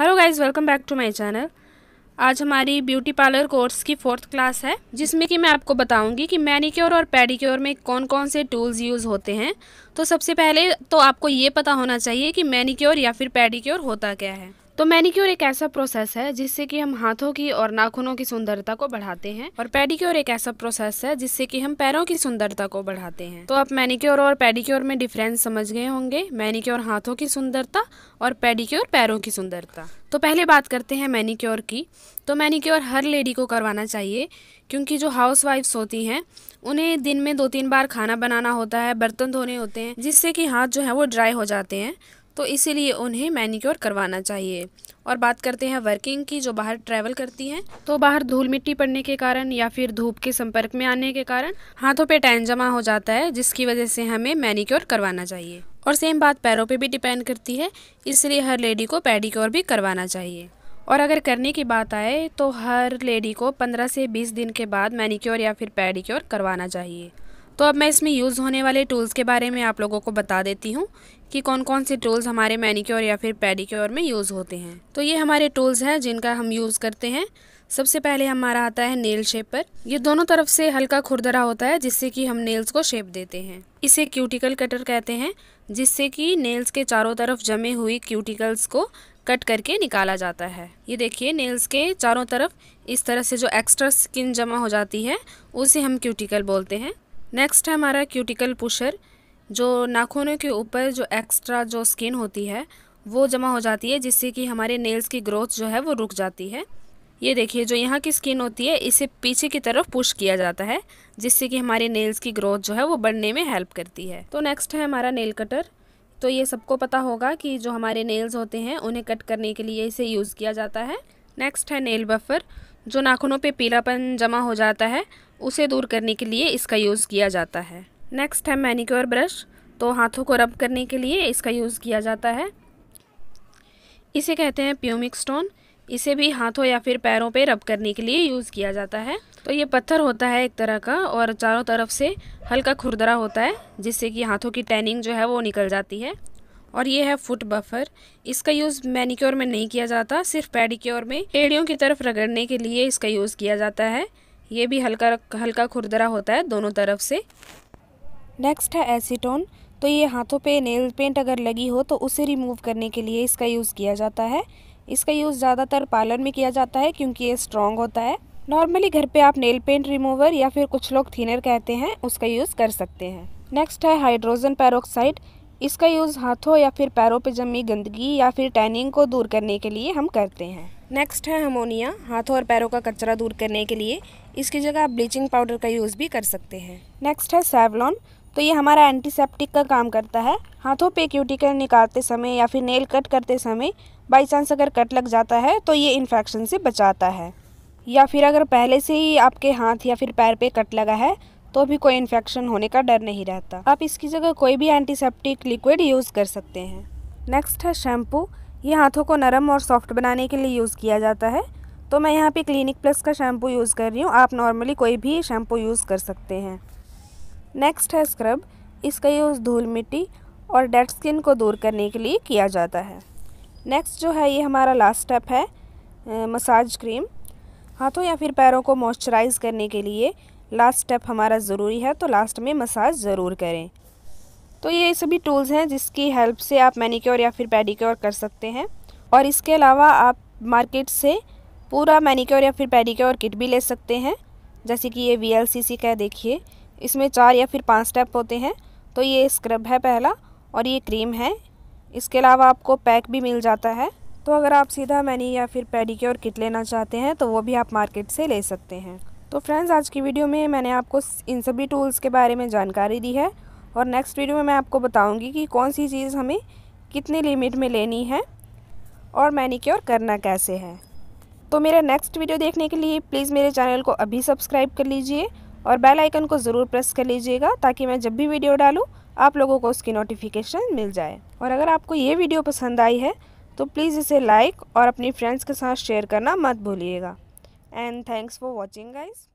hello guys welcome back to my channel आज हमारी beauty parlour course की fourth class है जिसमें कि मैं आपको बताऊंगी कि मैनीक्योर और पेडिक्योर में कौन कौन से टूल्स यूज़ होते हैं तो सबसे पहले तो आपको ये पता होना चाहिए कि मैनीक्योर या फिर पेडिक्योर होता क्या है तो मैनिक्योर एक ऐसा प्रोसेस है जिससे कि हम हाथों की और नाखूनों की सुंदरता को बढ़ाते हैं और पेडिक्योर एक ऐसा प्रोसेस है जिससे कि हम पैरों की सुंदरता को बढ़ाते हैं तो आप मैनिक्योर और पेडिक्योर में डिफरेंस समझ गए होंगे मैनिक्योर हाथों की सुंदरता और पेडिक्योर पैरों की सुंदरता तो पहले बात करते हैं मैनिक्योर की तो मैनिक्योर हर लेडी को करवाना चाहिए क्योंकि जो हाउस वाइफ्स होती हैं उन्हें दिन में दो तीन बार खाना बनाना होता है बर्तन धोने होते हैं जिससे कि हाथ जो है वो ड्राई हो जाते हैं तो इसीलिए उन्हें मैनिक्योर करवाना चाहिए और बात करते हैं वर्किंग की जो बाहर ट्रैवल करती हैं तो बाहर धूल मिट्टी पड़ने के कारण या फिर धूप के संपर्क में आने के कारण हाथों पे टैन जमा हो जाता है जिसकी वजह से हमें मैनिक्योर करवाना चाहिए और सेम बात पैरों पे भी डिपेंड करती है इसलिए हर लेडी को पेडिक्योर भी करवाना चाहिए और अगर करने की बात आए तो हर लेडी को पंद्रह से बीस दिन के बाद मैनिक्योर या फिर पेडिक्योर करवाना चाहिए तो अब मैं इसमें यूज़ होने वाले टूल्स के बारे में आप लोगों को बता देती हूँ कि कौन कौन से टूल्स हमारे मैनिक्योर या फिर पेडिक्योर में यूज़ होते हैं तो ये हमारे टूल्स हैं जिनका हम यूज़ करते हैं सबसे पहले हमारा आता है नेल शेपर ये दोनों तरफ से हल्का खुरदरा होता है जिससे कि हम नेल्स को शेप देते हैं इसे क्यूटिकल कटर कहते हैं जिससे कि नेल्स के चारों तरफ जमे हुई क्यूटिकल्स को कट करके निकाला जाता है ये देखिए नेल्स के चारों तरफ इस तरह से जो एक्स्ट्रा स्किन जमा हो जाती है उसे हम क्यूटिकल बोलते हैं नेक्स्ट है हमारा क्यूटिकल पुशर जो नाखूनों के ऊपर जो एक्स्ट्रा जो स्किन होती है वो जमा हो जाती है जिससे कि हमारे नेल्स की ग्रोथ जो है वो रुक जाती है ये देखिए जो यहाँ की स्किन होती है इसे पीछे की तरफ पुश किया जाता है जिससे कि हमारे नेल्स की ग्रोथ जो है वो बढ़ने में हेल्प करती है तो नेक्स्ट है हमारा नेल कटर तो ये सबको पता होगा कि जो हमारे नेल्स होते हैं उन्हें कट करने के लिए इसे यूज़ किया जाता है नेक्स्ट है नेल बफर जो नाखूनों पे पीलापन जमा हो जाता है उसे दूर करने के लिए इसका यूज़ किया जाता है नेक्स्ट है मैनिक्योर ब्रश तो हाथों को रब करने के लिए इसका यूज़ किया जाता है इसे कहते हैं प्यूमिक स्टोन इसे भी हाथों या फिर पैरों पे रब करने के लिए यूज़ किया जाता है तो ये पत्थर होता है एक तरह का और चारों तरफ से हल्का खुरदरा होता है जिससे कि हाथों की टैनिंग जो है वो निकल जाती है और ये है फुट बफर इसका यूज़ मैनिक्योर में नहीं किया जाता सिर्फ पेडिक्योर में एड़ियों की तरफ रगड़ने के लिए इसका यूज़ किया जाता है ये भी हल्का हल्का खुरदरा होता है दोनों तरफ से नेक्स्ट है एसीटोन तो ये हाथों पे नेल पेंट अगर लगी हो तो उसे रिमूव करने के लिए इसका यूज़ किया जाता है इसका यूज़ ज़्यादातर पार्लर में किया जाता है क्योंकि ये स्ट्रॉन्ग होता है नॉर्मली घर पे आप नेल पेंट रिमूवर या फिर कुछ लोग थिनर कहते हैं उसका यूज़ कर सकते हैं नेक्स्ट है हाइड्रोजन पैरोक्साइड इसका यूज़ हाथों या फिर पैरों पर जमी गंदगी या फिर टैनिंग को दूर करने के लिए हम करते हैं नेक्स्ट है हमोनिया हाथों और पैरों का कचरा दूर करने के लिए इसकी जगह आप ब्लीचिंग पाउडर का यूज़ भी कर सकते हैं नेक्स्ट है सेवलॉन तो ये हमारा एंटीसेप्टिक का काम करता है हाथों पे क्यूटिकल निकालते समय या फिर नेल कट करते समय बाई चांस अगर कट लग जाता है तो ये इन्फेक्शन से बचाता है या फिर अगर पहले से ही आपके हाथ या फिर पैर पे कट लगा है तो भी कोई इन्फेक्शन होने का डर नहीं रहता आप इसकी जगह कोई भी एंटीसेप्टिक लिक्विड यूज़ कर सकते हैं नेक्स्ट है शैम्पू ये हाथों को नरम और सॉफ्ट बनाने के लिए यूज़ किया जाता है तो मैं यहाँ पे क्लिनिक प्लस का शैम्पू यूज़ कर रही हूँ आप नॉर्मली कोई भी शैम्पू यूज़ कर सकते हैं नेक्स्ट है स्क्रब इसका यूज़ धूल मिट्टी और डेड स्किन को दूर करने के लिए किया जाता है नेक्स्ट जो है ये हमारा लास्ट स्टेप है मसाज क्रीम हाथों या फिर पैरों को मॉइस्चराइज़ करने के लिए लास्ट स्टेप हमारा ज़रूरी है तो लास्ट में मसाज ज़रूर करें तो ये सभी टूल्स हैं जिसकी हेल्प से आप मैनिक्योर या फिर पेडिक्योर कर सकते हैं और इसके अलावा आप मार्केट से पूरा मैनिक्योर या फिर पेडिक्योर किट भी ले सकते हैं जैसे कि ये वी का देखिए इसमें चार या फिर पाँच स्टेप होते हैं तो ये स्क्रब है पहला और ये क्रीम है इसके अलावा आपको पैक भी मिल जाता है तो अगर आप सीधा मैनी या फिर पेडिक्योर किट लेना चाहते हैं तो वो भी आप मार्केट से ले सकते हैं तो फ्रेंड्स आज की वीडियो में मैंने आपको इन सभी टूल्स के बारे में जानकारी दी है और नेक्स्ट वीडियो में मैं आपको बताऊंगी कि कौन सी चीज़ हमें कितनी लिमिट में लेनी है और मैनिक्योर करना कैसे है तो मेरा नेक्स्ट वीडियो देखने के लिए प्लीज़ मेरे चैनल को अभी सब्सक्राइब कर लीजिए और बेल आइकन को ज़रूर प्रेस कर लीजिएगा ताकि मैं जब भी वीडियो डालूँ आप लोगों को उसकी नोटिफिकेशन मिल जाए और अगर आपको ये वीडियो पसंद आई है तो प्लीज़ इसे लाइक और अपनी फ्रेंड्स के साथ शेयर करना मत भूलिएगा and thanks for watching guys